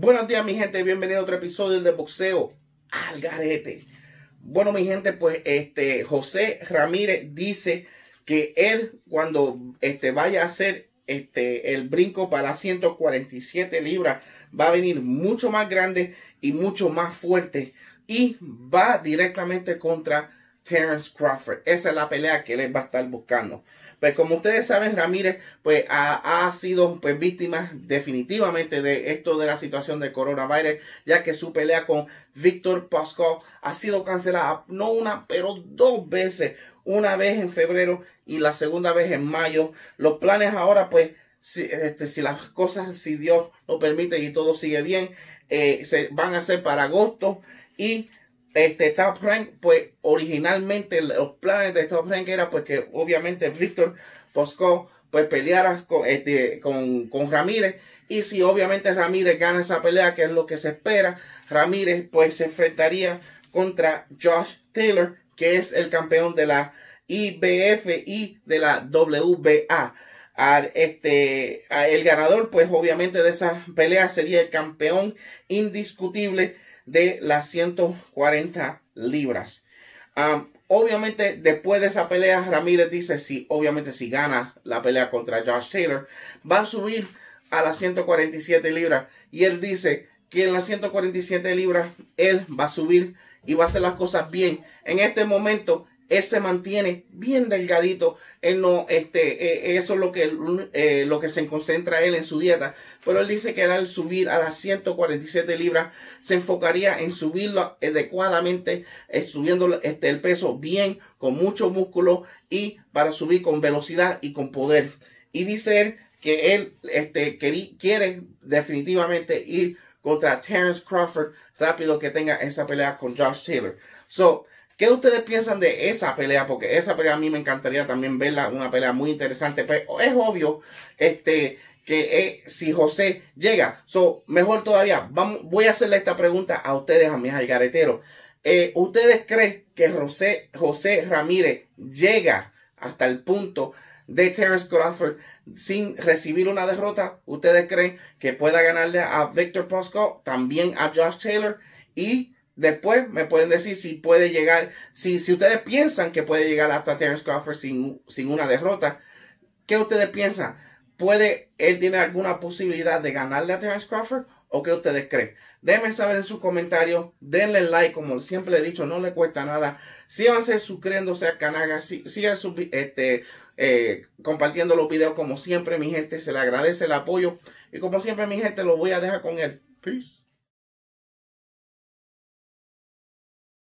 Buenos días, mi gente. Bienvenido a otro episodio de Boxeo al Garete. Bueno, mi gente, pues este José Ramírez dice que él, cuando este, vaya a hacer este, el brinco para 147 libras, va a venir mucho más grande y mucho más fuerte. Y va directamente contra Terence Crawford. Esa es la pelea que les va a estar buscando. Pues como ustedes saben, Ramírez pues ha, sido pues, víctima definitivamente de esto de la situación de coronavirus, ya que su pelea con Víctor Pascal ha sido cancelada no una, pero dos veces. Una vez en febrero y la segunda vez en mayo. Los planes ahora pues si, este, las cosas, si Dios lo permite y todo sigue bien, eh, se van a hacer para agosto y este Top Rank, pues originalmente los planes de Top Rank era pues que obviamente Víctor Posco pues peleara con, este, con, con Ramírez y si obviamente Ramírez gana esa pelea, que es lo que se espera, Ramírez pues se enfrentaría contra Josh Taylor, que es el campeón de la IBF y de la WBA. este, el ganador pues obviamente de esa pelea sería el campeón indiscutible de las 140 libras. obviamente, después de esa pelea, Ramírez dice, si obviamente si gana la pelea contra Josh Taylor, va a subir a las 147 libras. Y él dice que en las 147 libras, él va a subir y va a hacer las cosas bien. En este momento, él se mantiene bien delgadito. Él no, este, eh, eso es lo que, eh, lo que se concentra él en su dieta. Pero él dice que al subir a las 147 libras se enfocaría en subirlo adecuadamente, eh, subiendo este, el peso bien, con mucho músculo y para subir con velocidad y con poder. Y dice él que él este, quiere definitivamente ir contra Terence Crawford rápido que tenga esa pelea con Josh Taylor. So, ¿Qué ustedes piensan de esa pelea? Porque esa pelea a mí me encantaría también verla, una pelea muy interesante. Pero es obvio este, que eh, si José llega, so, mejor todavía, vamos, voy a hacerle esta pregunta a ustedes, a mis algareteros. Eh, ¿Ustedes creen que José, Ramírez llega hasta el punto de Terence Crawford sin recibir una derrota? ¿Ustedes creen que pueda ganarle a Victor Posco, también a Josh Taylor y Después me pueden decir si puede llegar, si, si ustedes piensan que puede llegar hasta Terence Crawford sin, una derrota, ¿qué ustedes piensan? ¿Puede, él tener alguna posibilidad de ganarle a Terence Crawford? ¿O qué ustedes creen? Déjenme saber en sus comentarios, denle like, como siempre he dicho, no le cuesta nada. Síganse suscribiéndose al canal, sigan este, eh, compartiendo los videos como siempre, mi gente, se le agradece el apoyo. Y como siempre, mi gente, lo voy a dejar con él. Peace.